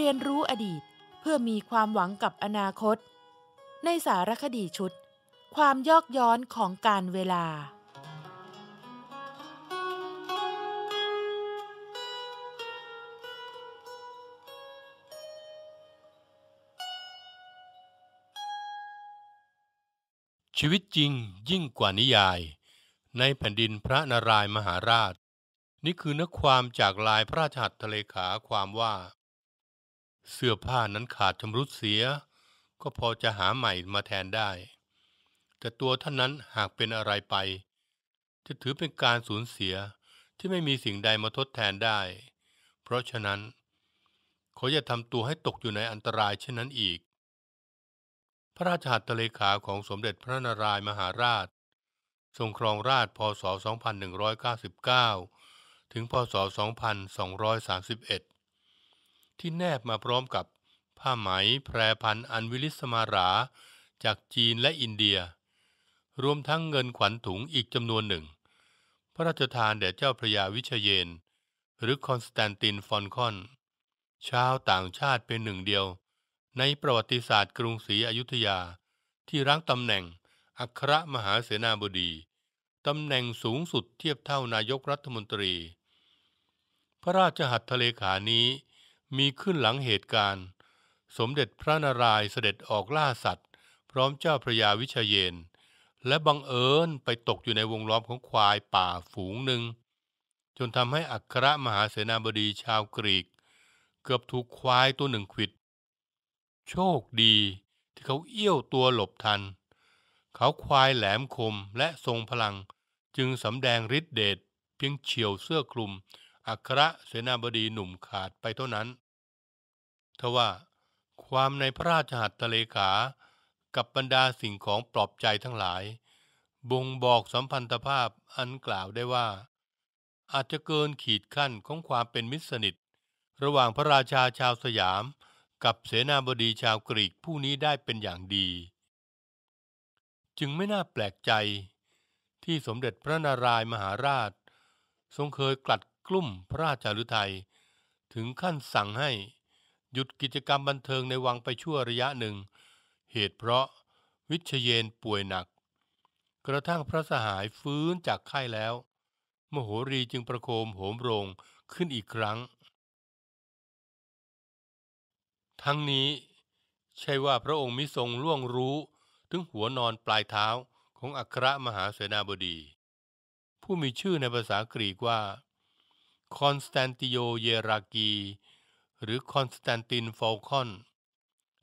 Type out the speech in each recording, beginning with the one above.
รียนรู้อดีตเพื่อมีความหวังกับอนาคต ในสารคดีชุด ความยอกย้อนของการเวลา ชีวิตจริงยิ่งกว่านิยาย ในแผ่นดินพระนารายมหาราช นี่คือเนื้อความจากลายพระราชหัตถเลขาความว่าเสื้อผ้านั้นขาดชำรุดเสียก็พอจะหาใหม่มาแทนได้ แต่ตัวท่านนั้นหากเป็นอะไรไป จะถือเป็นการสูญเสียที่ไม่มีสิ่งใดมาทดแทนได้ เพราะฉะนั้น เขาจะทำตัวให้ตกอยู่ในอันตรายเช่นนั้นอีก พระราชหัตถเลขาของสมเด็จพระนารายมหาราช ทรงครองราชพศ 2199 ถึงพศ 2231ที่แนบมาพร้อมกับผ้าไหมแพรพันอันวิลิสมารา จากจีนและอินเดีย รวมทั้งเงินขวัญถุงอีกจำนวนหนึ่ง พระราชทานแด่เจ้าพระยาวิเชยน หรือคอนสแตนตินฟอนคอน ชาวต่างชาติเป็นหนึ่งเดียว ในประวัติศาสตร์กรุงศรีอยุธยาที่รั้งตำแหน่งอัครมหาเสนาบดีตำแหน่งสูงสุดเทียบเท่านายกรัฐมนตรี พระราชหัตถเลขานี้มีขึ้นหลังเหตุการณ์ สมเด็จพระนารายณ์เสด็จออกล่าสัตว์ พร้อมเจ้าพระยาวิชเยน และบังเอิญไปตกอยู่ในวงล้อมของควายป่าฝูงหนึ่ง จนทำให้อัครมหาเสนาบดีชาวกรีก เกือบถูกควายตัวหนึ่งขิด โชคดีที่เขาเอี้ยวตัวหลบทัน เขาควายแหลมคมและทรงพลังจึงสำแดงฤทธิเดชเพียงเฉียวเสื้อคลุมอัครเสนาบดีหนุ่มขาดไปเท่านั้น ทว่าความในพระราชหัตถเลขา กับบรรดาสิ่งของปลอบใจทั้งหลาย บ่งบอกสัมพันธภาพอันกล่าวได้ว่า อาจจะเกินขีดขั้นของความเป็นมิตรสนิท ระหว่างพระราชาชาวสยาม กับเสนาบดีชาวกรีกผู้นี้ได้เป็นอย่างดี จึงไม่น่าแปลกใจ ที่สมเด็จพระนารายมหาราช ทรงเคยกลัดกลุ่มพระราชาฤทัย ถึงขั้นสั่งให้ หยุดกิจกรรมบันเทิงในวังไปชั่วระยะหนึ่ง เหตุเพราะวิชเยนป่วยหนัก กระทั่งพระสหายฟื้นจากไข้แล้ว มโหรีจึงประโคมโหมโรงขึ้นอีกครั้ง ทั้งนี้ใช่ว่าพระองค์มิทรงล่วงรู้ ถึงหัวนอนปลายเท้าของอัครมหาเสนาบดี ผู้มีชื่อในภาษากรีกว่าคอนสแตนติโยเยรากีหรือคอนสแตนตินฟอลคอน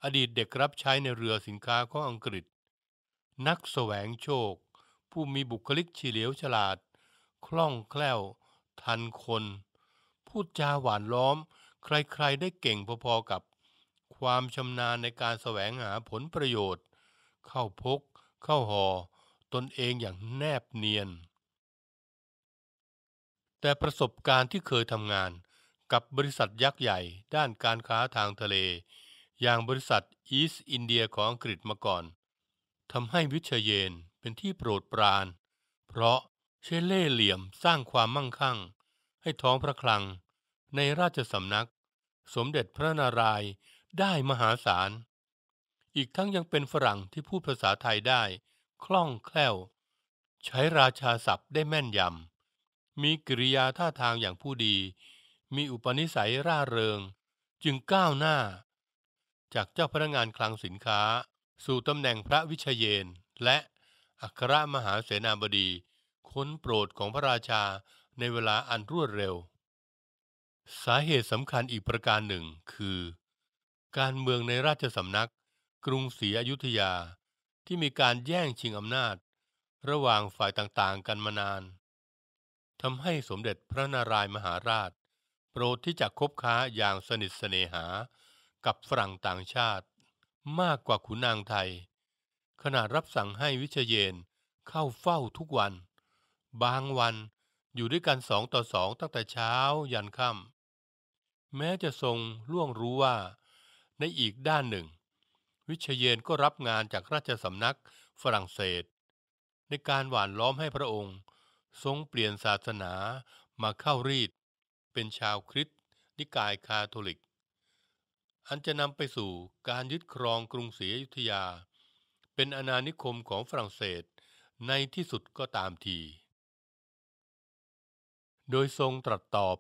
อดีตเด็กรับใช้ในเรือสินค้าของอังกฤษ นักแสวงโชค ผู้มีบุคลิกเฉลียวฉลาด คล่องแคล่ว ทันคน พูดจาหวานล้อม ใครๆได้เก่งพอๆกับ ความชำนาญในการแสวงหาผลประโยชน์ เข้าพก เข้าหอ ตนเองอย่างแนบเนียนแต่ประสบการณ์ที่เคยทำงานกับบริษัทยักษ์ใหญ่ด้านการค้าทางทะเล อย่างบริษัทอีสอินเดียของอังกฤษมาก่อนทำให้วิเชเยนเป็นที่โปรดปราน เพราะเชเล่เหลี่ยมสร้างความมั่งคั่ง ให้ท้องพระคลังในราชสำนัก สมเด็จพระนารายณ์ได้มหาศาล อีกทั้งยังเป็นฝรั่งที่พูดภาษาไทยได้คล่องแคล่ว ใช้ราชาศัพท์ได้แม่นยำมีกิริยาท่าทางอย่างผู้ดี มีอุปนิสัยร่าเริง จึงก้าวหน้า จากเจ้าพนักงานคลังสินค้า สู่ตำแหน่งพระวิชเยน และอัครมหาเสนาบดี ค้นโปรดของพระราชาในเวลาอันรวดเร็ว สาเหตุสำคัญอีกประการหนึ่งคือ การเมืองในราชสำนักกรุงศรีอยุธยา ที่มีการแย่งชิงอำนาจระหว่างฝ่ายต่างๆกันมานานทำให้สมเด็จพระนารายมหาราช โปรดที่จะคบค้าอย่างสนิทเสนหากับฝรั่งต่างชาติ มากกว่าขุนนางไทย ขณะรับสั่งให้วิเชยนเข้าเฝ้าทุกวัน บางวันอยู่ด้วยกันสองต่อสองตั้งแต่เช้ายันค่ำแม้จะทรงล่วงรู้ว่าในอีกด้านหนึ่ง วิเชยนก็รับงานจากราชสำนักฝรั่งเศส ในการหว่านล้อมให้พระองค์ทรงเปลี่ยนศาสนามาเข้ารีดเป็นชาวคริสต์นิกายคาทอลิก อันจะนำไปสู่การยึดครองกรุงศรีอยุธยา เป็นอาณานิคมของฝรั่งเศสในที่สุดก็ตามที โดยทรงตรัสตอบ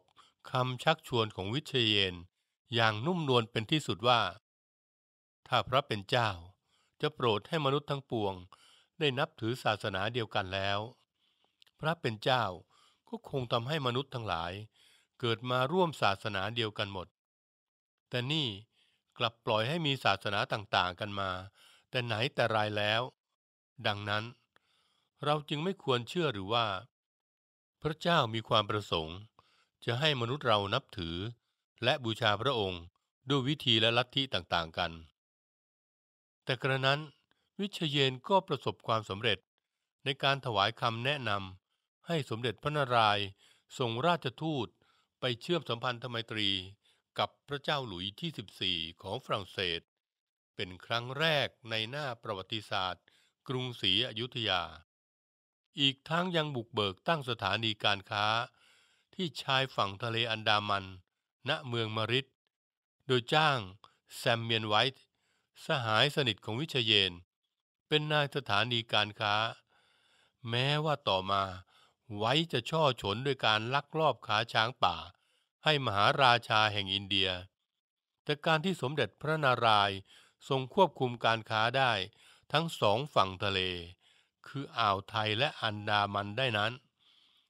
คำชักชวนของวิเชยเยนอย่างนุ่มนวลเป็นที่สุดว่า ถ้าพระเป็นเจ้า จะโปรดให้มนุษย์ทั้งปวง ได้นับถือศาสนาเดียวกันแล้วพระเป็นเจ้าก็คงทำให้มนุษย์ทั้งหลายเกิดมาร่วมศาสนาเดียวกันหมด แต่นี่กลับปล่อยให้มีศาสนาต่างๆกันมา แต่ไหนแต่ไรแล้ว ดังนั้นเราจึงไม่ควรเชื่อหรือว่า พระเจ้ามีความประสงค์ จะให้มนุษย์เรานับถือ และบูชาพระองค์ด้วยวิธีและลัทธิ ต่างๆกัน แต่กระนั้นวิเชยนก็ประสบความสำเร็จในการถวายคำแนะนำให้สมเด็จพระนารายณ์ส่งราชทูตไปเชื่อมสัมพันธไมตรีกับพระเจ้าหลุยที่ 14 ของฝรั่งเศส เป็นครั้งแรกในหน้าประวัติศาสตร์กรุงศรีอยุธยา อีกทั้งยังบุกเบิกตั้งสถานีการค้า ที่ชายฝั่งทะเลอันดามัน ณเมืองมริดโดยจ้างแซมเมียนไวท์ สหายสนิทของวิเชยน เป็นนายสถานีการค้า แม้ว่าต่อมาไว้จะช่อฉน้ดยการลักลอบขาช้างป่าให้มหาราชาแห่งอินเดีย แต่การที่สมเด็จพระนารายณ์ทรงควบคุมการค้าได้ทั้งสองฝั่งทะเล คืออ่าวไทยและอันดามันได้นั้น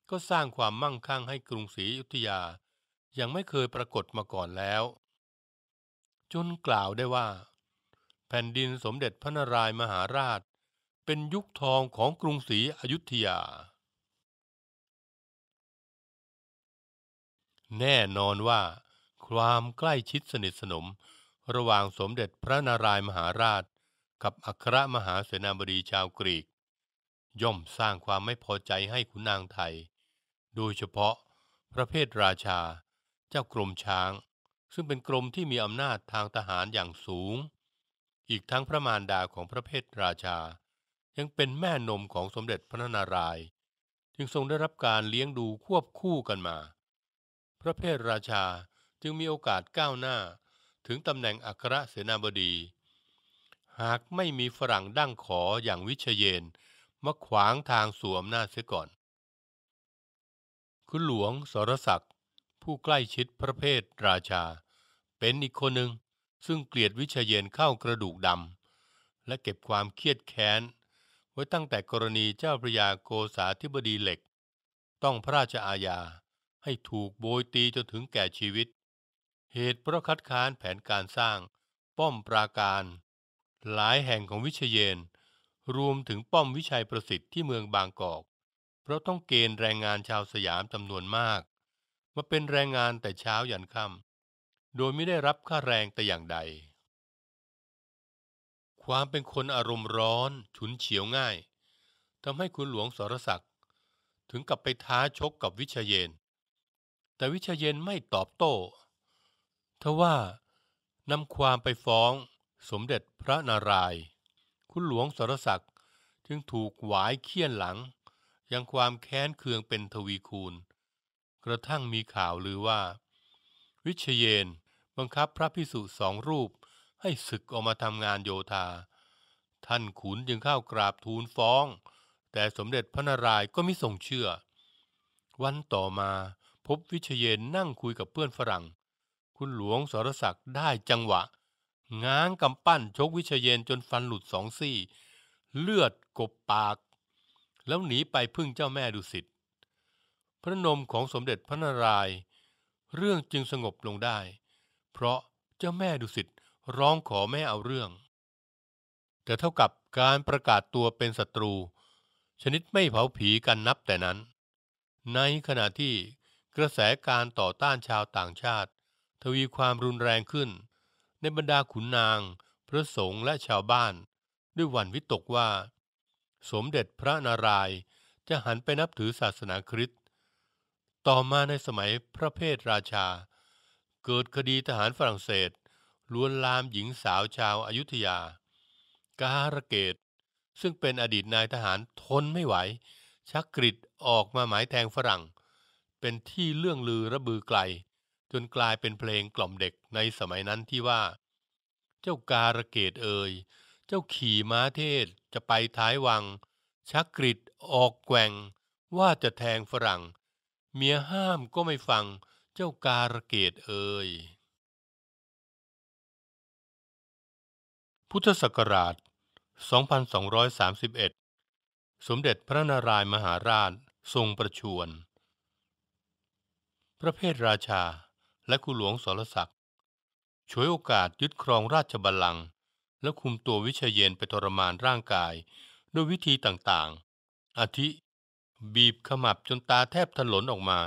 ก็สร้างความมั่งคั่งให้กรุงศรีอยุธยายังไม่เคยปรากฏมาก่อนแล้ว จนกล่าวได้ว่า แผ่นดินสมเด็จพระนารายมหาราช เป็นยุคทองของกรุงศรีอยุธยาแน่นอนว่าความใกล้ชิดสนิทสนมระหว่างสมเด็จพระนารายมหาราช กับอัครมหาเสนาบดีชาวกรีก ย่อมสร้างความไม่พอใจให้ขุนนางไทย โดยเฉพาะพระเพศราชาเจ้ากรมช้าง ซึ่งเป็นกรมที่มีอำนาจทางทหารอย่างสูง อีกทั้งพระมารดาของพระเพศราชา ยังเป็นแม่นมของสมเด็จพระนารายณ์จึงทรงได้รับการเลี้ยงดูควบคู่กันมาพระเพทราชาจึงมีโอกาสก้าวหน้าถึงตำแหน่งอัครเสนาบดี หากไม่มีฝรั่งดั้งขออย่างวิเชยน มาขวางทางสวมหน้าเสียก่อนคุณหลวงสรศักดิ์ผู้ใกล้ชิดพระเพทราชา เป็นอีกคนหนึ่งซึ่งเกลียดวิเชยนเข้ากระดูกดำ และเก็บความเครียดแค้น ไว้ตั้งแต่กรณีเจ้าพระยาโกษาธิบดีเหล็ก ต้องพระราชอาญาให้ถูกโบยตีจนถึงแก่ชีวิต เหตุเพราะคัดค้านแผนการสร้าง ป้อมปราการ หลายแห่งของวิเชยเยน รวมถึงป้อมวิชัยประสิทธิ์ที่เมืองบางกอก เพราะต้องเกณฑ์แรงงานชาวสยามจำนวนมากมาเป็นแรงงานแต่เช้ายันค่ำโดยไม่ได้รับค่าแรงแต่อย่างใด ความเป็นคนอารมณ์ร้อนฉุนเฉียวง่ายทำให้คุณหลวงสรศักดิ์ถึงกับไปท้าชกกับวิชเยนแต่วิชาเย็นไม่ตอบโต้ ทว่านำความไปฟ้อง สมเด็จพระนารายณ์คุณหลวงสรศักดิ์ จึงถูกหวายเคี่ยนหลัง ยังความแค้นเคืองเป็นทวีคูณ กระทั่งมีข่าวลือว่า วิเชยนบังคับพระพิสุสองรูปให้ศึกออกมาทำงานโยธา ท่านขุนจึงเข้ากราบทูลฟ้อง แต่สมเด็จพระนารายณ์ก็ไม่ทรงเชื่อ วันต่อมาพบวิเชยนนั่งคุยกับเพื่อนฝรั่ง คุณหลวงสรศักดิ์ได้จังหวะง้างกำปั้นชกวิเชยนจนฟันหลุดสองซี่ เลือดกบปาก แล้วหนีไปพึ่งเจ้าแม่ดุสิตพระนมของสมเด็จพระนารายณ์เรื่องจึงสงบลงได้ เพราะเจ้าแม่ดุสิตร้องขอไม่เอาเรื่อง แต่เท่ากับการประกาศตัวเป็นศัตรู ชนิดไม่เผาผีกันนับแต่นั้น ในขณะที่กระแสการต่อต้านชาวต่างชาติ ทวีความรุนแรงขึ้น ในบรรดาขุนนาง พระสงฆ์และชาวบ้าน ด้วยวันวิตกว่า สมเด็จพระนารายณ์จะหันไปนับถือศาสนาคริสต์ต่อมาในสมัยพระเพทราชา เกิดคดีทหารฝรั่งเศสลวนลามหญิงสาวชาวอายุทยาการเกต ซึ่งเป็นอดีตนายทหารทนไม่ไหว ชักกริดออกมาหมายแทงฝรั่งเป็นที่เรื่องลือระบือไกล จนกลายเป็นเพลงกล่อมเด็กในสมัยนั้นที่ว่า เจ้าการะเกดเอย เจ้าขี่ม้าเทศจะไปท้ายวัง ชักกริดออกแกว่งว่าจะแทงฝรั่ง เมียห้ามก็ไม่ฟังเจ้าการะเกดเอย พุทธศักราช 2231 สมเด็จพระนารายมหาราชทรงประชวรพระเพทราชาและคุณหลวงสรศักดิ์ฉวยโอกาสยึดครองราชบัลลังก์และคุมตัววิชยเยนไปทรมานร่างกาย ด้วยวิธีต่างๆอาทิ บีบขมับจนตาแทบถลนออกมา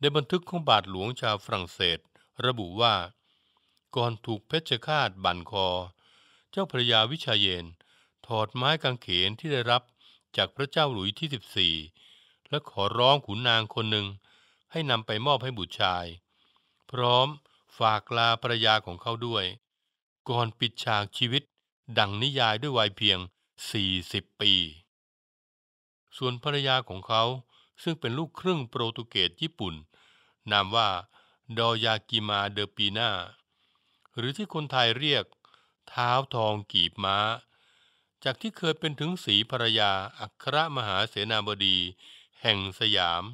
ในบันทึกของบาทหลวงชาวฝรั่งเศส ระบุว่า ก่อนถูกเพชฌฆาตบั่นคอ เจ้าพระยาวิชาเยนถอดไม้กางเขนที่ได้รับจากพระเจ้าหลุยที่ 14 และขอร้องขุนนางคนหนึ่งให้นำไปมอบให้บุตรชาย พร้อมฝากลาภรยาของเขาด้วย ก่อนปิดฉากชีวิตดังนิยายด้วยวัยเพียง 40 ปี ส่วนภรรยาของเขาซึ่งเป็นลูกครึ่งโปรตุเกสญี่ปุ่น นามว่า ดอยากิมาเดอปีนาหรือที่คนไทยเรียก เท้าทองกีบม้า จากที่เคยเป็นถึงสีภรรยาอัครมหาเสนาบดีแห่งสยาม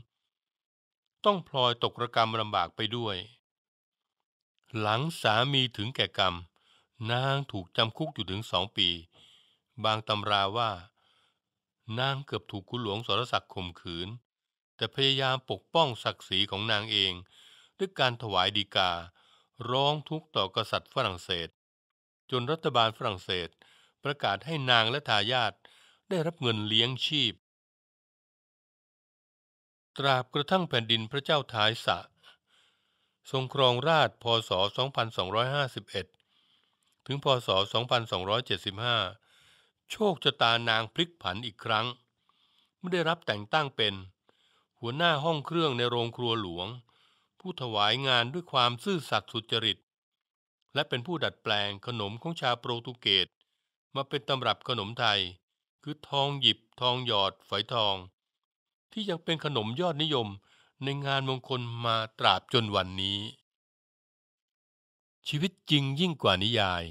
ต้องพลอยตกระกรรมลำบากไปด้วย หลังสามีถึงแก่กรรม นางถูกจำคุกอยู่ถึงสองปี บางตำราว่า นางเกือบถูกคุณหลวงสรศักดิ์ข่มขืน แต่พยายามปกป้องศักดิ์ศรีของนางเอง ด้วยการถวายดีกา ร้องทุกข์ต่อกษัตริย์ฝรั่งเศส จนรัฐบาลฝรั่งเศส ประกาศให้นางและทายาทได้รับเงินเลี้ยงชีพตราบกระทั่งแผ่นดินพระเจ้าทายสะทรงครองราชพศ 2251 ถึงพศ 2275 โชคชะตานางพลิกผันอีกครั้ง ไม่ได้รับแต่งตั้งเป็น หัวหน้าห้องเครื่องในโรงครัวหลวง ผู้ถวายงานด้วยความซื่อสัตย์สุจริต และเป็นผู้ดัดแปลงขนมของชาวโปรตุเกสมาเป็นตำรับขนมไทย คือทองหยิบทองหยอดฝอยทองที่ยังเป็นขนมยอดนิยม ในงานมงคลมาตราบจนวันนี้ ชีวิตจริงยิ่งกว่านิยาย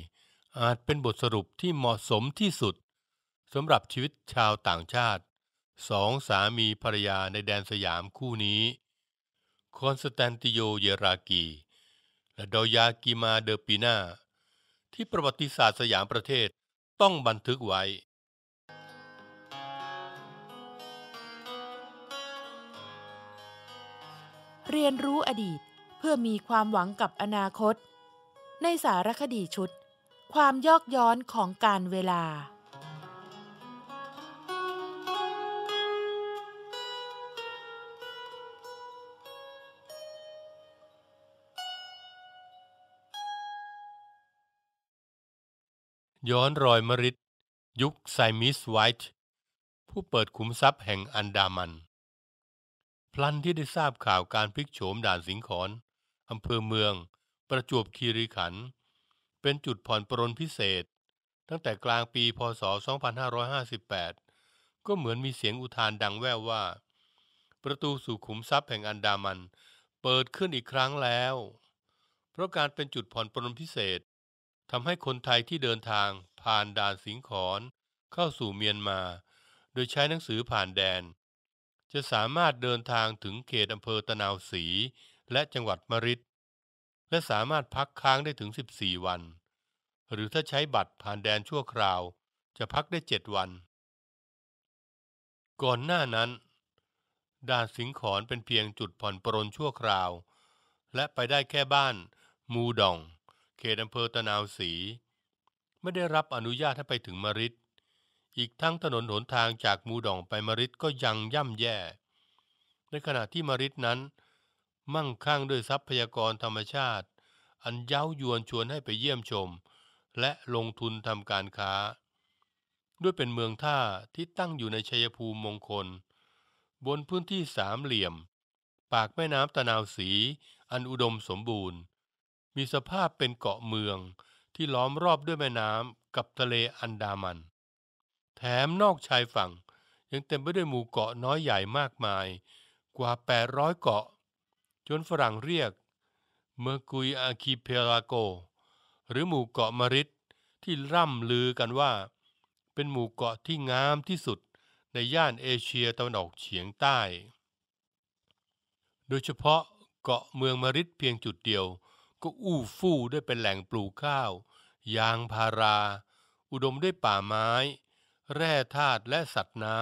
อาจเป็นบทสรุปที่เหมาะสมที่สุดสำหรับชีวิตชาวต่างชาติสองสามีภรรยาในแดนสยามคู่นี้ คอนสแตนติโยเยรากี และดอยากิมาเดอปีนา ที่ประวัติศาสตร์สยามประเทศต้องบันทึกไว้เรียนรู้อดีตเพื่อมีความหวังกับอนาคต ในสารคดีชุด ความยอกย้อนของการเวลา ย้อนรอยมริดยุคไซมิสไวท์ ผู้เปิดขุมทรัพย์แห่งอันดามันพลันที่ได้ทราบข่าวการพลิกโฉมด่านสิงขอนอำเภอเมืองประจวบคีรีขันธ์ เป็นจุดผ่อนปรนพิเศษ ตั้งแต่กลางปี พศ 2558 ก็เหมือนมีเสียงอุทานดังแว่วว่า ประตูสู่ขุมทรัพย์แห่งอันดามัน เปิดขึ้นอีกครั้งแล้ว เพราะการเป็นจุดผ่อนปรนพิเศษ ทำให้คนไทยที่เดินทางผ่านด่านสิงขอนเข้าสู่เมียนมา โดยใช้หนังสือผ่านแดนจะสามารถเดินทางถึงเขตอำเภอตะนาวศรีและจังหวัดมริดและสามารถพักค้างได้ถึง 14 วัน หรือถ้าใช้บัตรผ่านแดนชั่วคราวจะพักได้7วัน ก่อนหน้านั้นด่านสิงขรเป็นเพียงจุดผ่อนปรนชั่วคราว และไปได้แค่บ้าน มูดอง เขตอำเภอตะนาวศรีไม่ได้รับอนุญาตให้ไปถึงมริดอีกทั้งถนนหนทางจากมูดองไปมาริดก็ยังย่ำแย่ ในขณะที่มาริดนั้น มั่งคั่งด้วยทรัพยากรธรรมชาติ อันเย้ายวนชวนให้ไปเยี่ยมชม และลงทุนทำการค้า ด้วยเป็นเมืองท่าที่ตั้งอยู่ในชัยภูมิมงคล บนพื้นที่สามเหลี่ยม ปากแม่น้ำตะนาวสีอันอุดมสมบูรณ์ มีสภาพเป็นเกาะเมืองที่ล้อมรอบด้วยแม่น้ำกับทะเลอันดามันแถมนอกชายฝั่งยังเต็มไปด้วยหมู่เกาะน้อยใหญ่มากมาย กว่า 800 เกาะจนฝรั่งเรียก เมกุยอาคิเพลาโก หรือหมู่เกาะมริดที่ร่ำลือกันว่า เป็นหมู่เกาะที่งามที่สุดในย่านเอเชียตะวันออกเฉียงใต้ โดยเฉพาะเกาะเมืองมริดเพียงจุดเดียวก็อู้ฟู่ด้วยเป็นแหล่งปลูกข้าว ยางพารา อุดมด้วยป่าไม้แร่ธาตุและสัตว์น้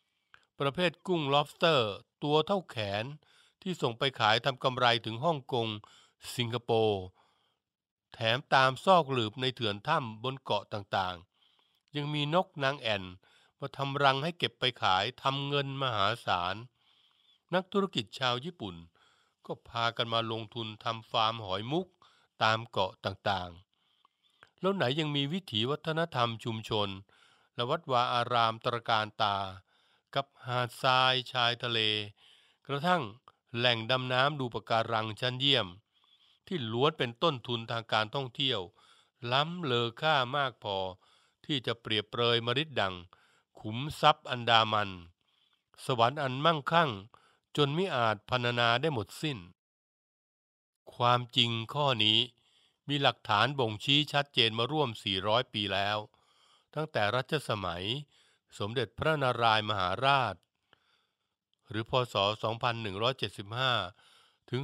ำ ประเภทกุ้ง lobster ตัวเท่าแขนที่ส่งไปขายทำกำไรถึงฮ่องกง สิงคโปร์ แถมตามซอกหลืบในเถื่อนถ้ำบนเกาะต่างๆ ยังมีนกนางแอ่นมาทำรังให้เก็บไปขายทำเงินมหาศาล นักธุรกิจชาวญี่ปุ่น ก็พากันมาลงทุนทำฟาร์มหอยมุกตามเกาะต่างๆ แล้วไหนยังมีวิถีวัฒนธรรมชุมชนและวัดวาอารามตรการตา กับหาดทรายชายทะเล กระทั่งแหล่งดำน้ำดูปะการังชั้นเยี่ยม ที่ล้วนเป็นต้นทุนทางการท่องเที่ยว ล้ำเลอค่ามากพอที่จะเปรียบเปรยมริดดังขุมทรัพย์อันดามัน สวรรค์อันมั่งคั่ง จนไม่อาจพรรณนาได้หมดสิ้น ความจริงข้อนี้มีหลักฐานบ่งชี้ชัดเจนมาร่วม 400ปีแล้วตั้งแต่รัชสมัยสมเด็จพระนารายมหาราชหรือพศ 2175 ถึง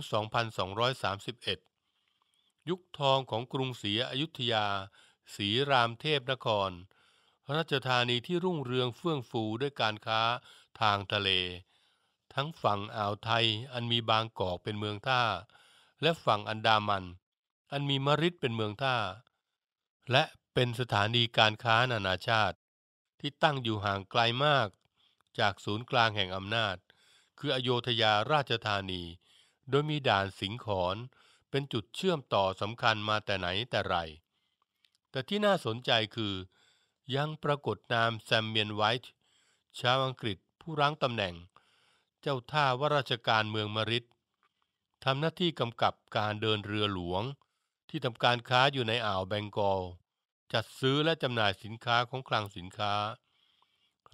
2231 ยุคทองของกรุงศรีอยุธยาศรีรามเทพนครรัชธานีที่รุ่งเรืองเฟื่องฟูด้วยการค้าทางทะเล ทั้งฝั่งอ่าวไทยอันมีบางกอกเป็นเมืองท่า และฝั่งอันดามัน อันมีมริดเป็นเมืองท่า และเป็นสถานีการค้านานาชาติ ที่ตั้งอยู่ห่างไกลมาก จากศูนย์กลางแห่งอำนาจ คืออโยธยาราชธานี โดยมีด่านสิงขรเป็นจุดเชื่อมต่อสำคัญมาแต่ไหนแต่ไรแต่ที่น่าสนใจคือยังปรากฏนามแซมเมียนไวท์ชาวอังกฤษผู้รั้งตำแหน่ง เจ้าท่าวาราชการเมืองมริดทำหน้าที่กำกับการเดินเรือหลวง ที่ทำการค้าอยู่ในอ่าวแบงกอลจัดซื้อและจำหน่ายสินค้าของคลังสินค้า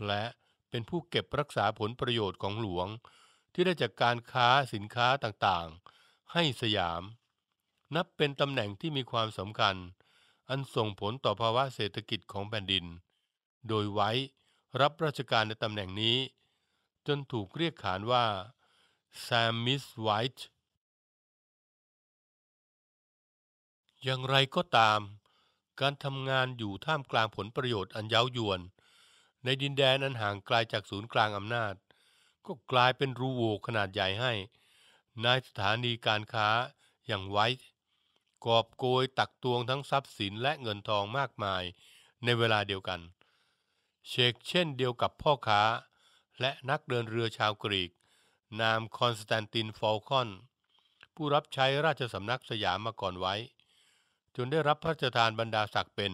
และเป็นผู้เก็บรักษาผลประโยชน์ของหลวงที่ได้จากการค้าสินค้าต่างๆ ให้สยาม นับเป็นตำแหน่งที่มีความสำคัญ อันส่งผลต่อภาวะเศรษฐกิจของแผ่นดิน โดยไว้รับราชการในตำแหน่งนี้ จนถูกเรียกขานว่าแซมมิสไวท์อย่างไรก็ตามการทำงานอยู่ท่ามกลางผลประโยชน์อันเย้ายวน ในดินแดนอันห่างไกลาจากศูนย์กลางอำนาจ ก็กลายเป็นรูโวขนาดใหญ่ให้นายสถานีการค้าอย่างไว้ กอบโกยตักตวงทั้งทรัพย์สินและเงินทองมากมาย ในเวลาเดียวกัน เชกเช่นเดียวกับพ่อค้า และนักเดินเรือชาวกรีก นามคอนสแตนตินฟอลคอนผู้รับใช้ราชสำนักสยามมาก่อนไว้จนได้รับพระราชทานบรรดาศักดิ์เป็น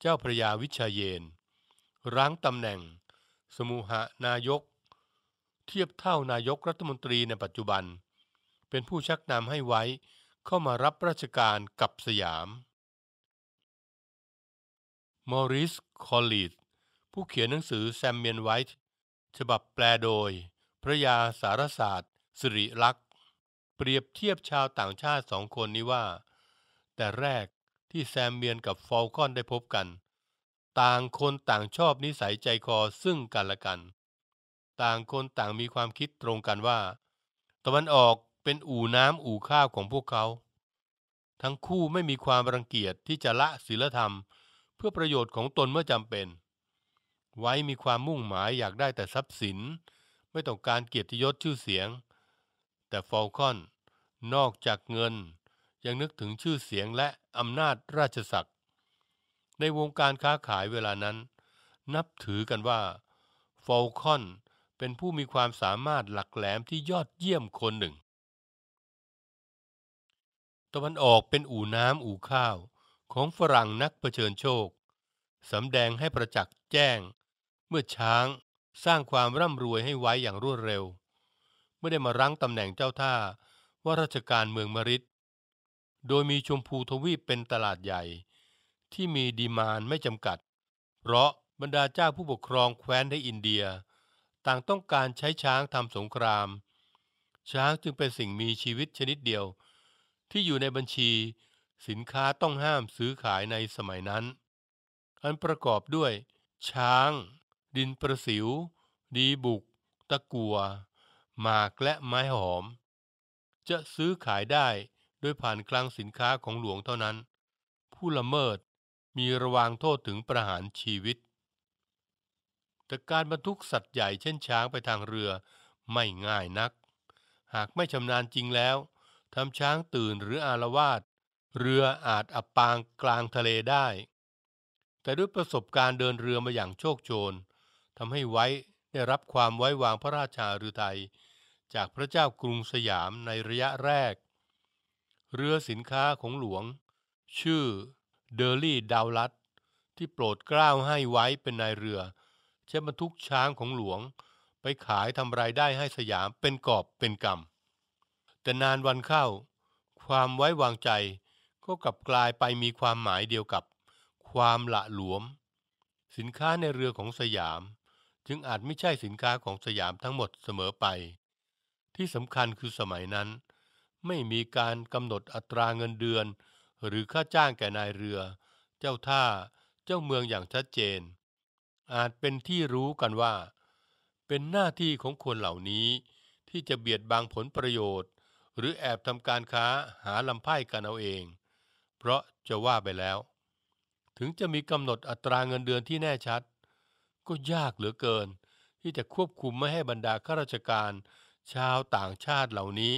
เจ้าพระยาวิชาเยนรั้งตำแหน่ง สมุหนายก เทียบเท่านายกรัฐมนตรีในปัจจุบัน เป็นผู้ชักนำให้ไว้เข้ามารับราชการกับสยามมอริสคอลลีดผู้เขียนหนังสือแซมเมียนไวท์ฉบับแปลโดย พระยาสารศาสตร์สิริลักษ์เปรียบเทียบชาวต่างชาติสองคนนี้ว่าแต่แรกที่แซมเมียนกับฟอลคอนได้พบกัน ต่างคนต่างชอบนิสัยใจคอซึ่งกันและกัน ต่างคนต่างมีความคิดตรงกันว่า ตะวันออกเป็นอู่น้ำอู่ข้าวของพวกเขา ทั้งคู่ไม่มีความรังเกียจที่จะละศีลธรรมเพื่อประโยชน์ของตนเมื่อจำเป็น ไว้มีความมุ่งหมายอยากได้แต่ทรัพย์สิน ไม่ต้องการเกียรติยศชื่อเสียง แต่ฟอลคอนนอกจากเงินยังนึกถึงชื่อเสียงและอำนาจราชศักดิ์ในวงการค้าขายเวลานั้น นับถือกันว่า ฟอลคอนเป็นผู้มีความสามารถหลักแหลมที่ยอดเยี่ยมคนหนึ่ง ตะวันออกเป็นอู่น้ำอู่ข้าวของฝรั่งนักเผชิญโชคสำแดงให้ประจักษ์แจ้ง เมื่อช้างสร้างความร่ำรวยให้ไว้อย่างรวดเร็วไม่ได้มารั้งตำแหน่งเจ้าท่าว่าราชการเมืองมริดโดยมีชมพูทวีปเป็นตลาดใหญ่ ที่มีดีมานไม่จำกัด เพราะบรรดาเจ้าผู้ปกครองแคว้นในอินเดีย ต่างต้องการใช้ช้างทำสงคราม ช้างจึงเป็นสิ่งมีชีวิตชนิดเดียว ที่อยู่ในบัญชีสินค้าต้องห้ามซื้อขายในสมัยนั้น อันประกอบด้วย ช้าง ดินประสิว ดีบุก ตะกัวหมากและไม้หอม จะซื้อขายได้ด้วยผ่านคลังสินค้าของหลวงเท่านั้น ผู้ละเมิดมีระวางโทษถึงประหารชีวิต แต่การบรรทุกสัตว์ใหญ่เช่นช้างไปทางเรือ ไม่ง่ายนัก หากไม่ชำนาญจริงแล้วทำช้างตื่นหรืออารวาสเรืออาจอับปางกลางทะเลได้ แต่ด้วยประสบการณ์เดินเรือมาอย่างโชคโชนทำให้ไว้ได้รับความไว้วางพระราชาหรืไทย จากพระเจ้ากรุงสยามในระยะแรกเรือสินค้าของหลวง ชื่อเดอรี่ดาวลัดที่โปรดเกล้าให้ไว้เป็นนายเรือใช้บรรทุกช้างของหลวง ไปขายทำรายได้ให้สยามเป็นกอบเป็นกำแต่นานวันเข้า ความไว้วางใจก็กลับกลายไปมีความหมายเดียวกับความละหลวม สินค้าในเรือของสยาม จึงอาจไม่ใช่สินค้าของสยามทั้งหมดเสมอไป ที่สำคัญคือสมัยนั้นไม่มีการกำหนดอัตราเงินเดือน หรือค่าจ้างแก่นายเรือ เจ้าท่าเจ้าเมืองอย่างชัดเจน อาจเป็นที่รู้กันว่า เป็นหน้าที่ของคนเหล่านี้ ที่จะเบียดบังผลประโยชน์ หรือแอบทำการค้าหาลำไพ่กันเอาเอง เพราะจะว่าไปแล้ว ถึงจะมีกำหนดอัตราเงินเดือนที่แน่ชัด ก็ยากเหลือเกิน ที่จะควบคุมไม่ให้บรรดาข้าราชการ ชาวต่างชาติเหล่านี้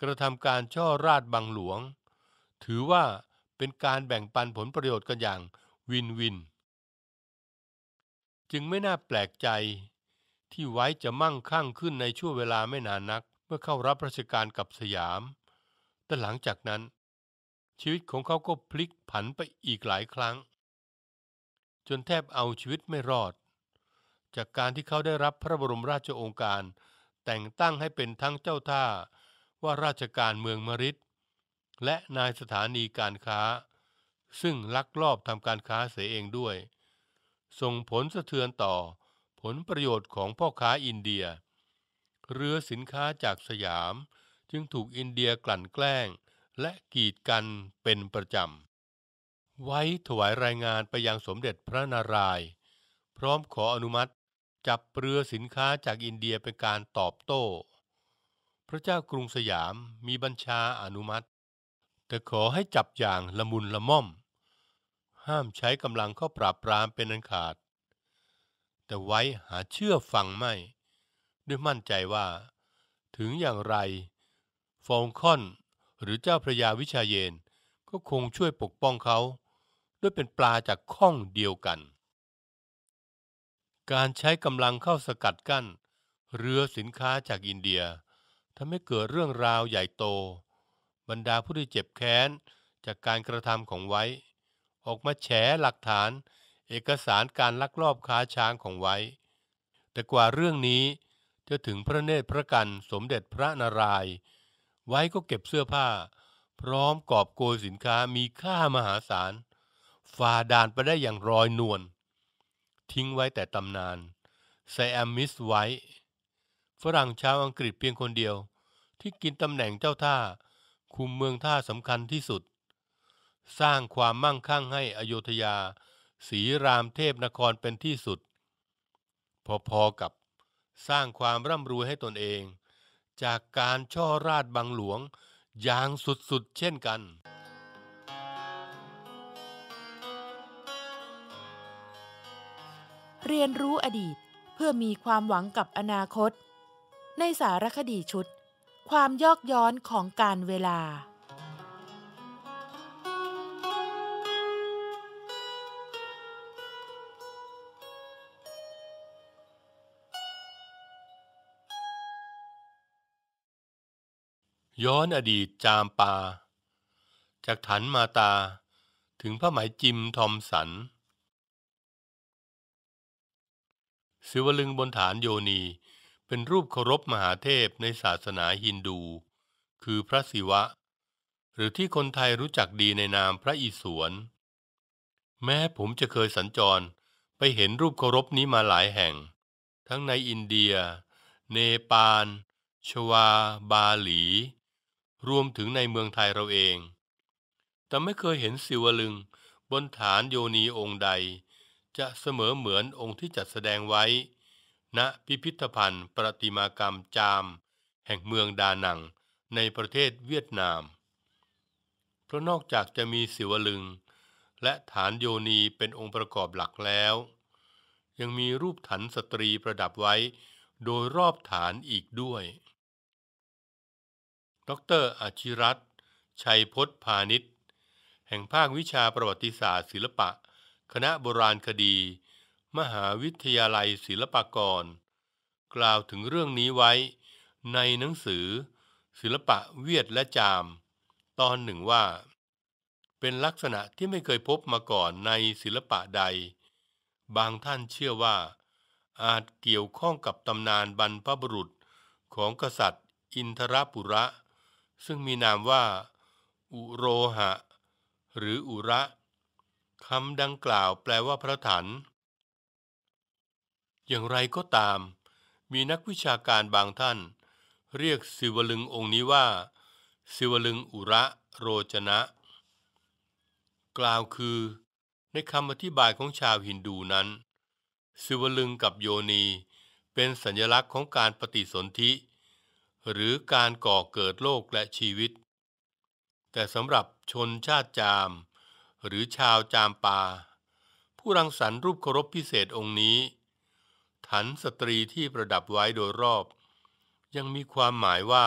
กระทำการช่อราดบังหลวง ถือว่าเป็นการแบ่งปันผลประโยชน์กันอย่างวินวิน จึงไม่น่าแปลกใจ ที่ไว้จะมั่งคั่งขึ้นในช่วงเวลาไม่นานนักเมื่อเข้ารับราชการกับสยาม แต่หลังจากนั้น ชีวิตของเขาก็พลิกผันไปอีกหลายครั้ง จนแทบเอาชีวิตไม่รอด จากการที่เขาได้รับพระบรมราชโองการ แต่งตั้งให้เป็นทั้งเจ้าท่าว่าราชการเมืองมริดและนายสถานีการค้า ซึ่งลักลอบทำการค้าเสียเองด้วยส่งผลสะเทือนต่อผลประโยชน์ของพ่อค้าอินเดีย เรือสินค้าจากสยามจึงถูกอินเดียกลั่นแกล้งและกีดกันเป็นประจำ ไว้ถวายรายงานไปยังสมเด็จพระนารายณ์พร้อมขออนุมัติจับเรือสินค้าจากอินเดียเป็นการตอบโต้พระเจ้ากรุงสยามมีบัญชาอนุมัติแต่ขอให้จับอย่างละมุนละม่อม ห้ามใช้กำลังเข้าปราบปรามเป็นอันขาด แต่ไว้หาเชื่อฟังไม่ด้วยมั่นใจว่า ถึงอย่างไรฟองคอนหรือเจ้าพระยาวิชาเยนก็คงช่วยปกป้องเขา ด้วยเป็นปลาจากข้องเดียวกัน การใช้กำลังเข้าสกัดกั้น เรือสินค้าจากอินเดียทำให้เกิดเรื่องราวใหญ่โต บรรดาผู้ที่เจ็บแค้น จากการกระทำของไว้ ออกมาแฉหลักฐาน เอกสารการลักลอบค้าช้างของไว้ แต่กว่าเรื่องนี้จะถึงพระเนตรพระกันสมเด็จพระนารายณ์ไว้ก็เก็บเสื้อผ้า พร้อมกอบโกยสินค้ามีค่ามหาศาล ฝ่าด่านไปได้อย่างรอยนวลทิ้งไว้แต่ตำนาน ไซแอมมิสไว้รั่งชาวอังกฤษเพียงคนเดียวที่กินตำแหน่งเจ้าท่าคุมเมืองท่าสำคัญที่สุด สร้างความมั่งคั่งให้อโยธยาศรีรามเทพนครเป็นที่สุด พอๆกับสร้างความร่ำรวยให้ตนเอง จากการช่อราชบังหลวง อย่างสุด ๆ เช่นกัน เรียนรู้อดีตเพื่อมีความหวังกับอนาคตในสารคดีชุดความยอกย้อนของการเวลา ย้อนอดีตจามปาจากถันมาตา ถึงพระหมายจิมทอมสันสิวลึงบนฐานโยนีเป็นรูปเคารพมหาเทพในศาสนาฮินดู คือพระศิวะ หรือที่คนไทยรู้จักดีในนามพระอิศวรแม้ผมจะเคยสัญจรไปเห็นรูปเคารพนี้มาหลายแห่ง ทั้งในอินเดีย เนปาลชวา บาหลี รวมถึงในเมืองไทยเราเอง แต่ไม่เคยเห็นศิวลึงบนฐานโยนีองค์ใด จะเสมอเหมือนองค์ที่จัดแสดงไว้ณพิพิธภัณฑ์ ประติมากรรมจาม แห่งเมืองดานังในประเทศเวียดนาม เพราะนอกจากจะมีสิวลึง และฐานโยนีเป็นองค์ประกอบหลักแล้ว ยังมีรูปถันสตรีประดับไว้ โดยรอบฐานอีกด้วย ดรอาชิรัตชัยพศพาณิชย์ แห่งภาควิชาประวัติศาสตร์ศิลปะ คณะโบราณคดีมหาวิทยาลัยศิลปากร กล่าวถึงเรื่องนี้ไว้ ในหนังสือ ศิลปะเวียดและจาม ตอนหนึ่งว่า เป็นลักษณะที่ไม่เคยพบมาก่อนในศิลปะใด บางท่านเชื่อว่า อาจเกี่ยวข้องกับตำนานบรรพบุรุษของกษัตริย์ อินทรปุระ ซึ่งมีนามว่า อุโรหะ หรืออุระคำดังกล่าวแปลว่าพระถันอย่างไรก็ตามมีนักวิชาการบางท่านเรียกสิวลึงองค์นี้ว่าสิวลึงอุระโรจนะ กล่าวคือในคำอธิบายของชาวฮินดูนั้น สิวลึงกับโยนีเป็นสัญลักษณ์ของการปฏิสนธิ หรือการก่อเกิดโลกและชีวิต แต่สำหรับชนชาติจามหรือชาวจามปา ผู้รังสรรค์รูปเคารพพิเศษองค์นี้ฐานสตรีที่ประดับไว้โดยรอบ ยังมีความหมายว่า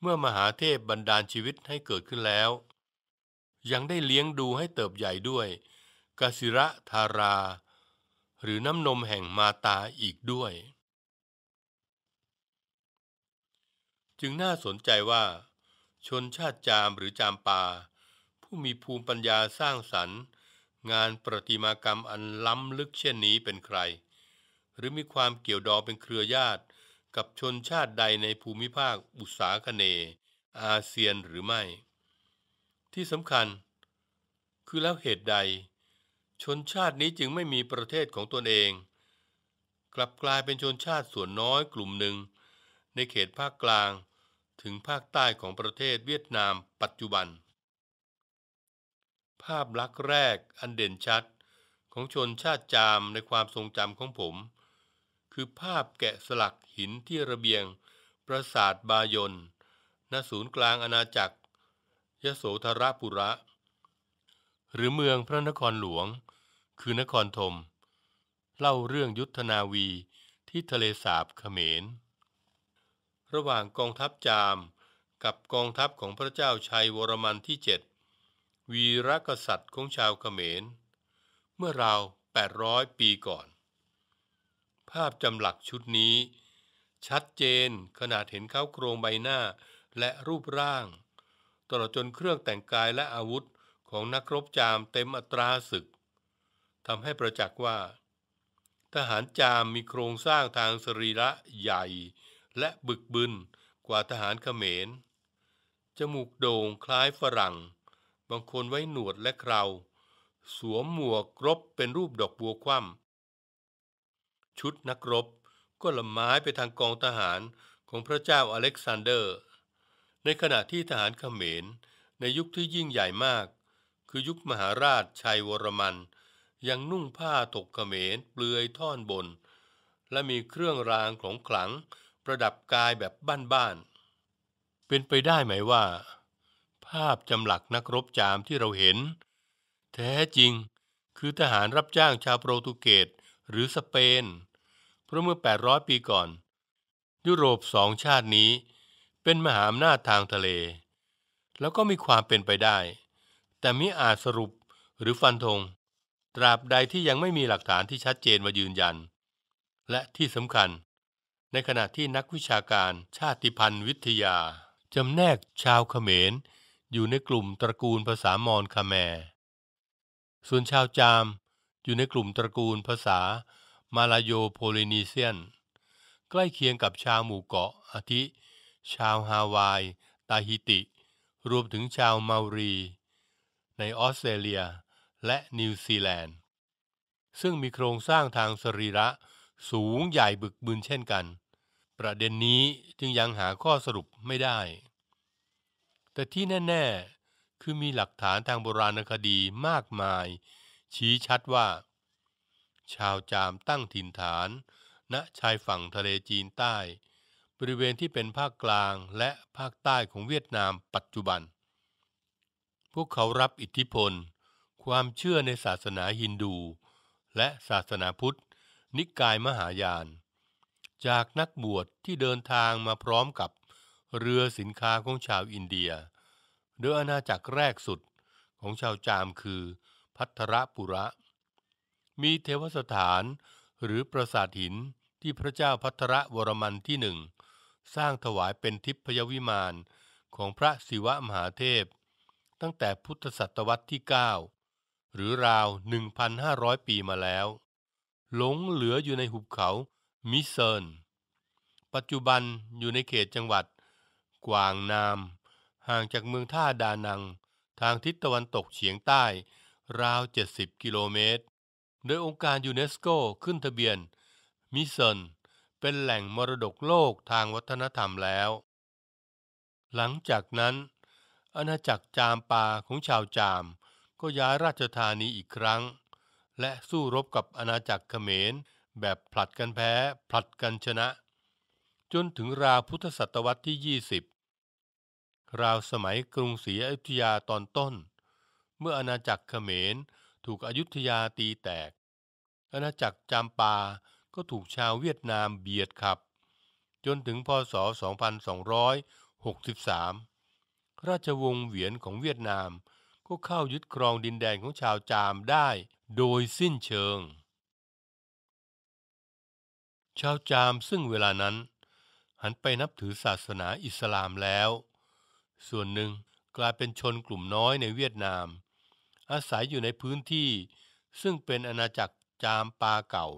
เมื่อมหาเทพบันดาลชีวิตให้เกิดขึ้นแล้ว ยังได้เลี้ยงดูให้เติบใหญ่ด้วยกสิระธารา หรือน้ำนมแห่งมาตาอีกด้วย จึงน่าสนใจว่า ชนชาติจามหรือจามปา ผู้มีภูมิปัญญาสร้างสรรค์ งานประติมากรรมอันล้ำลึกเช่นนี้เป็นใครหรือมีความเกี่ยวดองเป็นเครือญาติกับชนชาติใดในภูมิภาคอุษาคเน อาเซียนหรือไม่ ที่สำคัญ คือแล้วเหตุใด ชนชาตินี้จึงไม่มีประเทศของตนเอง กลับกลายเป็นชนชาติส่วนน้อยกลุ่มหนึ่ง ในเขตภาคกลาง ถึงภาคใต้ของประเทศเวียดนามปัจจุบัน ภาพลักษณ์แรกอันเด่นชัดของชนชาติจามในความทรงจำของผมคือภาพแกะสลักหินที่ระเบียงปราสาทบายนณศูนย์กลางอาณาจักร ยโสธรปุระ หรือเมืองพระนครหลวง คือนครธมเล่าเรื่องยุทธนาวีที่ทะเลสาบเขมร ระหว่างกองทัพจาม กับกองทัพของพระเจ้าชัยวรมันที่เจ็ดวีรกษัตริย์ของชาวเขมรเมื่อราว800 ปีก่อนภาพจำหลักชุดนี้ ชัดเจนขนาดเห็นเขาโครงใบหน้าและรูปร่าง ตลอดจนเครื่องแต่งกายและอาวุธของนักรบจามเต็มอัตราศึกทำให้ประจักษ์ว่า ทหารจามมีโครงสร้างทางสรีระใหญ่และบึกบึนกว่าทหารเขมรจมูกโด่งคล้ายฝรั่ง บางคนไว้หนวดและเคราสวมหมวกรบเป็นรูปดอกบัวคว่ำชุดนักรบก็ละไม้ไปทางกองทหารของพระเจ้าอเล็กซานเดอร์ ในขณะที่ทหารเขมรในยุคที่ยิ่งใหญ่มาก คือยุคมหาราชชัยวรมัน ยังนุ่งผ้าตกเขมรเปลือยท่อนบน และมีเครื่องรางของขลังประดับกายแบบบ้านๆเป็นไปได้ไหมว่า ภาพจำหลักนักรบจามที่เราเห็น แท้จริงคือทหารรับจ้างชาวโปรตุเกสหรือสเปน เพราะเมื่อ800 ปีก่อน ยุโรปสองชาตินี้เป็นมหาอำนาจทางทะเล แล้วก็มีความเป็นไปได้ แต่มิอาจสรุปหรือฟันธงตราบใดที่ยังไม่มีหลักฐานที่ชัดเจนมายืนยัน และที่สำคัญ ในขณะที่นักวิชาการชาติพันธุ์วิทยาจำแนกชาวเขมร อยู่ในกลุ่มตระกูลภาษามอนคาแมส่วนชาวจามอยู่ในกลุ่มตระกูลภาษามาลายโยโพลินีเซียน ใกล้เคียงกับชาวหมู่เกาะอาทิ ชาวฮาวาย ตาฮิติ รวมถึงชาวเมารี ในออสเตรเลีย และนิวซีแลนด์ ซึ่งมีโครงสร้างทางสรีระสูงใหญ่บึกบึนเช่นกัน ประเด็นนี้จึงยังหาข้อสรุปไม่ได้ แต่ที่แน่ ๆ คือมีหลักฐานทางโบราณคดีมากมายชี้ชัดว่า ชาวจามตั้งถิ่นฐาน ณชายฝั่งทะเลจีนใต้ บริเวณที่เป็นภาคกลางและภาคใต้ของเวียดนามปัจจุบัน พวกเขารับอิทธิพล ความเชื่อในศาสนาฮินดู และศาสนาพุทธ นิกายมหายาน จากนักบวชที่เดินทางมาพร้อมกับเรือสินค้าของชาวอินเดีย โดยอาณาจักรแรกสุดของชาวจามคือพัทรปุระ มีเทวสถานหรือปราสาทหินที่พระเจ้าพัทรวรมันที่หนึ่ง สร้างถวายเป็นทิพยวิมานของพระศิวะมหาเทพ ตั้งแต่พุทธศตวรรษที่ 9หรือราว 1,500 ปีมาแล้ว หลงเหลืออยู่ในหุบเขามิเซินปัจจุบันอยู่ในเขตจังหวัด กวางนาม ห่างจากเมืองท่าดานังทางทิศตะวันตกเฉียงใต้ราว 70 กิโลเมตร โดยองค์การยูเนสโกขึ้นทะเบียนมิเซนเป็นแหล่งมรดกโลกทางวัฒนธรรมแล้ว หลังจากนั้น อาณาจักรจามปาของชาวจาม ก็ย้ายราชธานีอีกครั้ง และสู้รบกับอาณาจักรเขมรแบบผลัดกันแพ้ผลัดกันชนะ จนถึงราวพุทธศตวรรษที่ 20 ราวสมัยกรุงศรีอยุธยาตอนต้นเมื่ออาณาจักรเขมรถูกอยุธยาตีแตก อาณาจักรจามปาก็ถูกชาวเวียดนามเบียดขับ จนถึงพศ 2263 ราชวงศ์เหวียนของเวียดนามก็เข้ายึดครองดินแดนของชาวจามได้โดยสิ้นเชิง ชาวจามซึ่งเวลานั้น หันไปนับถือศาสนาอิสลามแล้ว ส่วนหนึ่งกลายเป็นชนกลุ่มน้อยในเวียดนามอาศัยอยู่ในพื้นที่ ซึ่งเป็นอาณาจักรจามปาเก่า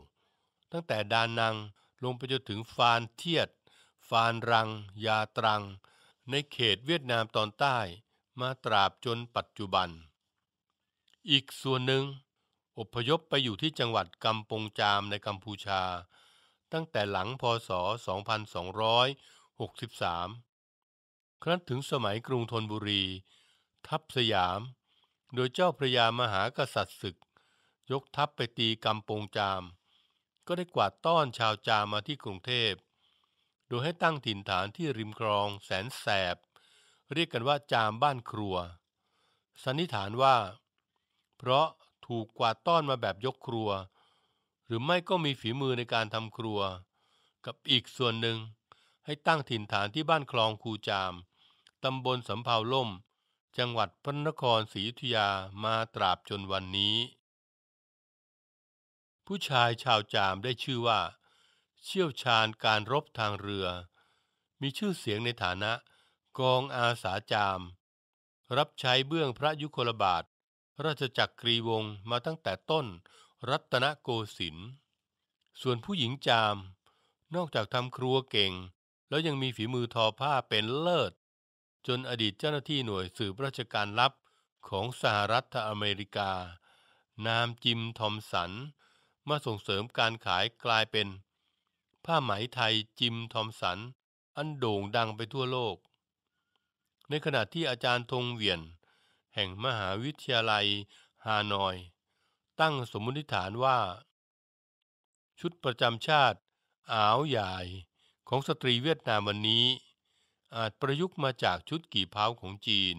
ตั้งแต่ดานังลงไปจนถึงฟานเทียด ฟานรัง ยาตรัง ในเขตเวียดนามตอนใต้มาตราบจนปัจจุบัน อีกส่วนหนึ่งอพยพไปอยู่ที่จังหวัดกัมปงจามในกัมพูชา ตั้งแต่หลังพศ2263ครั้นถึงสมัยกรุงธนบุรี ทัพสยามโดยเจ้าพระยามหากษัตริย์ศึก ยกทัพไปตีกำปงจาม ก็ได้กวาดต้อนชาวจามมาที่กรุงเทพ โดยให้ตั้งถิ่นฐานที่ริมคลองแสนแสบ เรียกกันว่าจามบ้านครัว สันนิษฐานว่า เพราะถูกกวาดต้อนมาแบบยกครัว หรือไม่ก็มีฝีมือในการทำครัว กับอีกส่วนหนึ่ง ให้ตั้งถิ่นฐานที่บ้านคลองคูจามตำบลสำเภาล่มจังหวัดพระนครศรีอยุธยามาตราบจนวันนี้ ผู้ชายชาวจามได้ชื่อว่า เชี่ยวชาญการรบทางเรือ มีชื่อเสียงในฐานะกองอาสาจาม รับใช้เบื้องพระยุคลบาท ราชจักรีวงศ์มาตั้งแต่ต้นรัตนโกสินทร์ ส่วนผู้หญิงจามนอกจากทำครัวเก่งแล้วยังมีฝีมือทอผ้าเป็นเลิศจนอดีตเจ้าหน้าที่หน่วยสืบราชการลับของสหรัฐอเมริกา นามจิมทอมสัน มาส่งเสริมการขายกลายเป็น ผ้าไหมไทยจิมทอมสันอันโด่งดังไปทั่วโลก ในขณะที่อาจารย์ธงเวียนแห่งมหาวิทยาลัย ฮานอย ตั้งสมมติฐานว่า ชุดประจำชาติอาวใหญ่ของสตรีเวียดนามวันนี้อาจประยุกต์มาจากชุดกี่เผาของจีน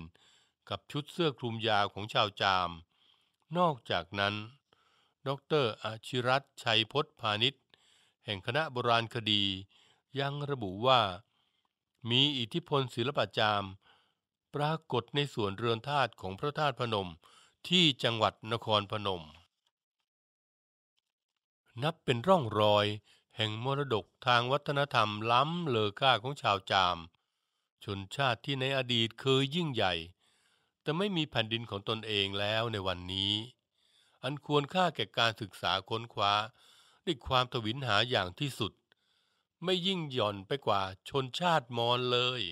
กับชุดเสื้อคลุมยาวของชาวจาม นอกจากนั้น ดรอาชิรัตชัยพศพาณิชย์แห่งคณะโบราณคดียังระบุว่า มีอิทธิพลศิลปะจาม ปรากฏในส่วนเรือนธาตุของพระธาตุพนมที่จังหวัดนครพนม นับเป็นร่องรอย แห่งมรดกทางวัฒนธรรมล้ำเลอค่าของชาวจามชนชาติที่ในอดีตเคยยิ่งใหญ่ แต่ไม่มีแผ่นดินของตนเองแล้วในวันนี้ อันควรค่าแก่การศึกษาค้นคว้าด้วยความทวินหาอย่างที่สุด ไม่ยิ่งหย่อนไปกว่าชนชาติมอญเลย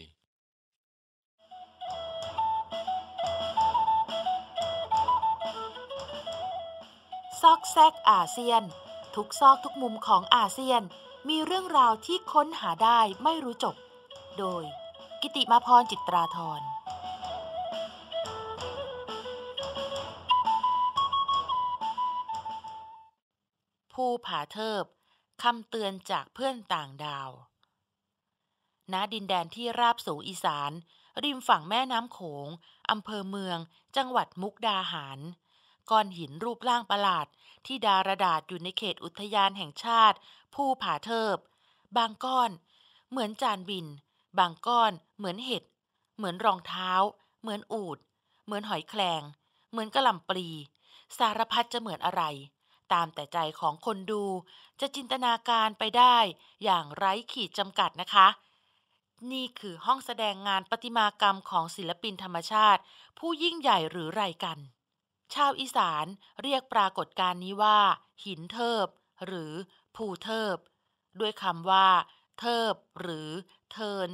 ซอกแซกอาเซียน ทุกซอกทุกมุมของอาเซียนมีเรื่องราวที่ค้นหาได้ไม่รู้จบโดยกิติมาพรจิตราธรภูผาเทิบคำเตือนจากเพื่อนต่างดาวณดินแดนที่ราบสูงอีสาน ริมฝั่งแม่น้ำโขงอำเภอเมือง จังหวัดมุกดาหาร ก้อนหินรูปร่างประหลาด ที่ดารดาษอยู่ในเขตอุทยานแห่งชาติภูผาเทิบ บางก้อน เหมือนจานบินบางก้อนเหมือนเห็ด เหมือนรองเท้า เหมือนอูด เหมือนหอยแคลงเหมือนกระหล่ำปลีสารพัดจะเหมือนอะไร ตามแต่ใจของคนดู จะจินตนาการไปได้อย่างไร้ขีดจำกัดนะคะ นี่คือห้องแสดงงานประติมากรรมของศิลปินธรรมชาติ ผู้ยิ่งใหญ่หรือไรกัน ชาวอีสานเรียกปรากฏการณ์นี้ว่า หินเทิบหรือภูเทิบด้วยคำว่าเทิบหรือเทิน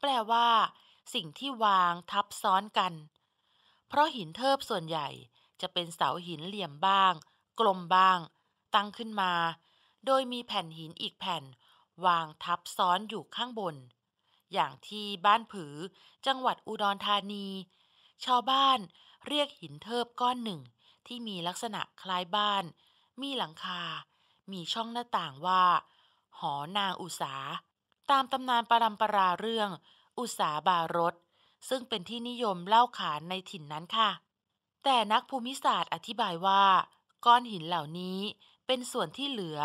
แปลว่าสิ่งที่วางทับซ้อนกัน เพราะหินเทิบส่วนใหญ่จะเป็นเสาหินเหลี่ยมบ้าง กลมบ้างตั้งขึ้นมา โดยมีแผ่นหินอีกแผ่น วางทับซ้อนอยู่ข้างบน อย่างที่บ้านผือ จังหวัดอุดรธานี ชาวบ้านเรียกหินเทิบก้อนหนึ่ง ที่มีลักษณะคล้ายบ้าน มีหลังคา มีช่องหน้าต่างว่า หอนางอุสาตามตำนานปรำปราเรื่องอุสาบารสซึ่งเป็นที่นิยมเล่าขานในถิ่นนั้นค่ะ แต่นักภูมิศาสตร์อธิบายว่า ก้อนหินเหล่านี้เป็นส่วนที่เหลือ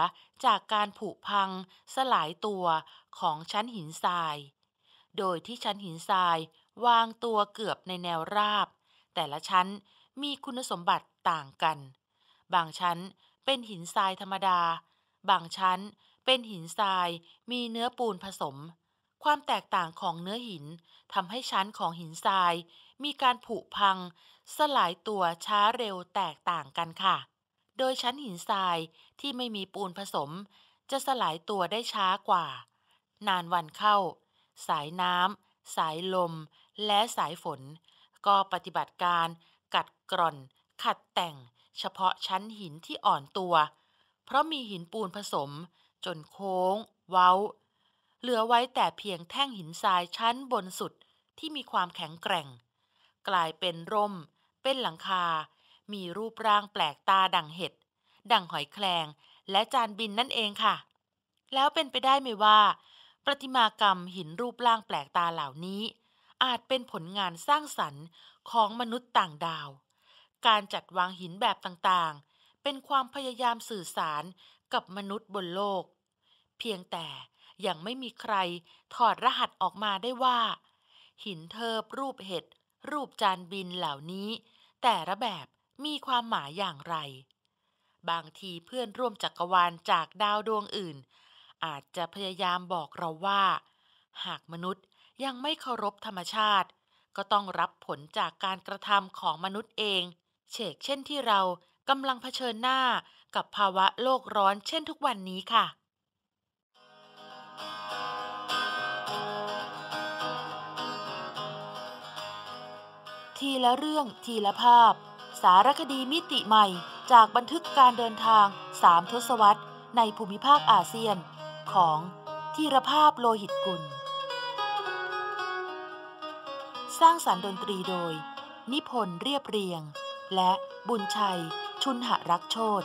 จากการผุพังสลายตัวของชั้นหินทราย โดยที่ชั้นหินทรายวางตัวเกือบในแนวราบ แต่ละชั้นมีคุณสมบัติต่างกัน บางชั้นเป็นหินทรายธรรมดา บางชั้นเป็นหินทรายมีเนื้อปูนผสม ความแตกต่างของเนื้อหินทำให้ชั้นของหินทรายมีการผุพัง สลายตัวช้าเร็วแตกต่างกันค่ะ โดยชั้นหินทรายที่ไม่มีปูนผสม จะสลายตัวได้ช้ากว่า นานวันเข้า สายน้ำ สายลม และสายฝน ก็ปฏิบัติการ กัดกร่อน ขัดแต่ง เฉพาะชั้นหินที่อ่อนตัว เพราะมีหินปูนผสมจนโค้ง เว้า เหลือไว้แต่เพียงแท่งหินทรายชั้นบนสุดที่มีความแข็งแกร่ง กลายเป็นร่ม เป็นหลังคา มีรูปร่างแปลกตาดังเห็ดดังหอยแคลง และจานบินนั่นเองค่ะ แล้วเป็นไปได้ไหมว่าประติมากรรมหินรูปร่างแปลกตาเหล่านี้ อาจเป็นผลงานสร้างสรรค์ของมนุษย์ต่างดาว การจัดวางหินแบบต่างๆ เป็นความพยายามสื่อสารกับมนุษย์บนโลก เพียงแต่ยังไม่มีใครถอดรหัสออกมาได้ว่า หินเทิบรูปเห็ดรูปจานบินเหล่านี้ แต่ละแบบมีความหมายอย่างไร บางทีเพื่อนร่วมจักรวาลจากดาวดวงอื่น อาจจะพยายามบอกเราว่า หากมนุษย์ยังไม่เคารพธรรมชาติ ก็ต้องรับผลจากการกระทำของมนุษย์เอง เฉกเช่นที่เรากำลังเผชิญหน้ากับภาวะโลกร้อนเช่นทุกวันนี้ค่ะ ทีละเรื่องทีละภาพ สารคดีมิติใหม่จากบันทึกการเดินทางสามทศวรรษในภูมิภาคอาเซียน ของทีรภาพโลหิตกุล สร้างสารรค์ดนตรีโดย นิพนธ์เรียบเรียง และบุญชัย ชุนหรักโชต